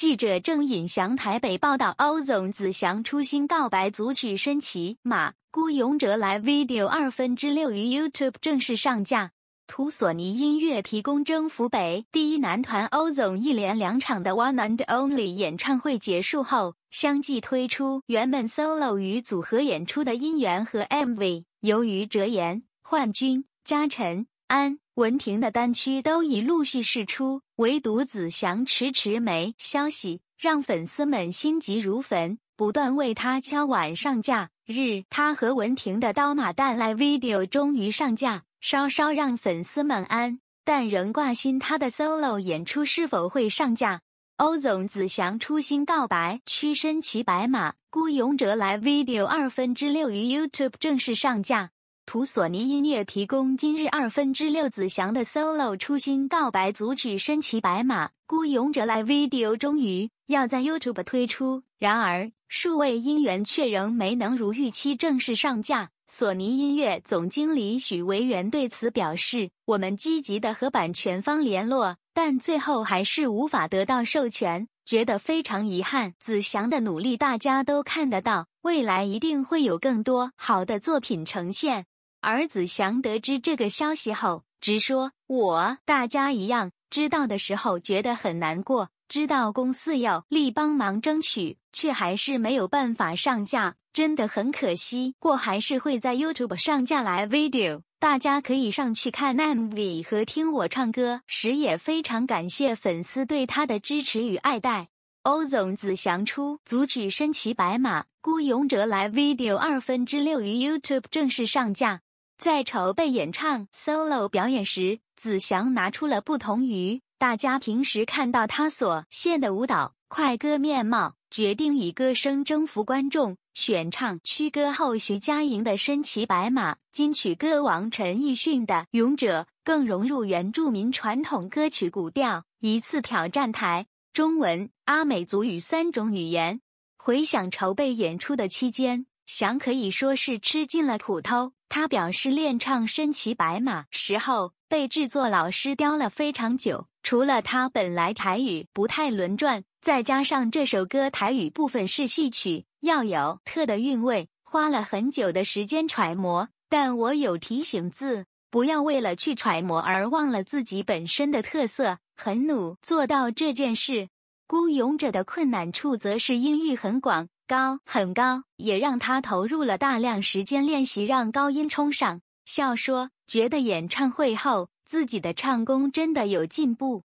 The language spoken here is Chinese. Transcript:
记者郑尹翔台北报道：Ozone 子祥初心告白组曲《升骑马孤勇者》来 video 二分之六于 YouTube 正式上架。图索尼音乐提供。征服北第一男团 Ozone 一连两场的 One and Only 演唱会结束后，相继推出原本 solo 与组合演出的音源和 MV。由于哲言、焕君、嘉辰、安文婷的单曲都已陆续释出。唯独子祥迟迟没消息，让粉丝们心急如焚，不断为他敲碗上架。日，他和文婷的刀马旦来 video 终于上架，稍稍让粉丝们安，但仍挂心他的 solo 演出是否会上架。欧 zon 子祥初心告白，屈身骑白马，孤勇者来 video 二分之六于 YouTube 正式上架。图索尼音乐提供今日二分之六子祥的 solo 初心告白组曲身骑白马孤勇者来 video 终于要在 YouTube 推出，然而数位音源却仍没能如预期正式上架。索尼音乐总经理许维源对此表示：“我们积极的和版权方联络，但最后还是无法得到授权，觉得非常遗憾。子祥的努力大家都看得到，未来一定会有更多好的作品呈现。”儿子祥得知这个消息后，直说：“我大家一样，知道的时候觉得很难过，知道公司要力帮忙争取，却还是没有办法上架，真的很可惜。过还是会在 YouTube 上架来 video，大家可以上去看 MV 和听我唱歌。时也非常感谢粉丝对他的支持与爱戴。Ozone 子祥出组曲《身骑白马孤勇者》来 video 二分之六于 YouTube 正式上架。”在筹备演唱 solo 表演时，子祥拿出了不同于大家平时看到他所现的舞蹈快歌面貌，决定以歌声征服观众，选唱曲歌后徐佳莹的《身骑白马》，金曲歌王陈奕迅的《勇者》，更融入原住民传统歌曲古调，一次挑战台中文、阿美族语三种语言。回想筹备演出的期间，祥可以说是吃尽了苦头。他表示，练唱《身骑白马》时候被制作老师雕了非常久。除了他本来台语不太轮转，再加上这首歌台语部分是戏曲，要有特的韵味，花了很久的时间揣摩。但我有提醒字，不要为了去揣摩而忘了自己本身的特色，很努做到这件事。《孤勇者》的困难处则是音域很广。高很高，也让他投入了大量时间练习，让高音冲上。笑说，觉得演唱会后自己的唱功真的有进步。